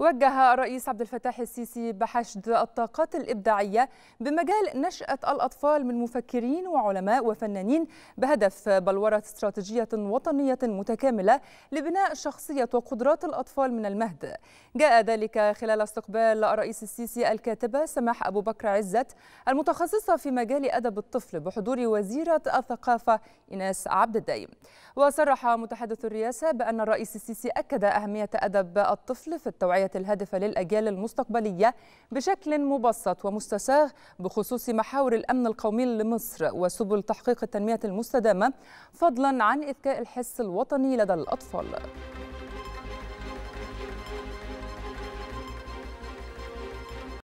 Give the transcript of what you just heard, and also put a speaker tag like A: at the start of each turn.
A: وجه الرئيس عبد الفتاح السيسي بحشد الطاقات الإبداعية بمجال نشأة الأطفال من مفكرين وعلماء وفنانين بهدف بلورة استراتيجية وطنية متكاملة لبناء شخصية وقدرات الأطفال من المهد جاء ذلك خلال استقبال الرئيس السيسي الكاتبة سماح أبو بكر عزت المتخصصة في مجال أدب الطفل بحضور وزيرة الثقافة إيناس عبد الدايم وصرح متحدث الرئاسة بأن الرئيس السيسي أكد أهمية أدب الطفل في التوعية التوعية الهادفة للأجيال المستقبلية بشكل مبسط ومستساغ بخصوص محاور الأمن القومي لمصر وسبل تحقيق التنمية المستدامة
B: فضلا عن إذكاء الحس الوطني لدى الأطفال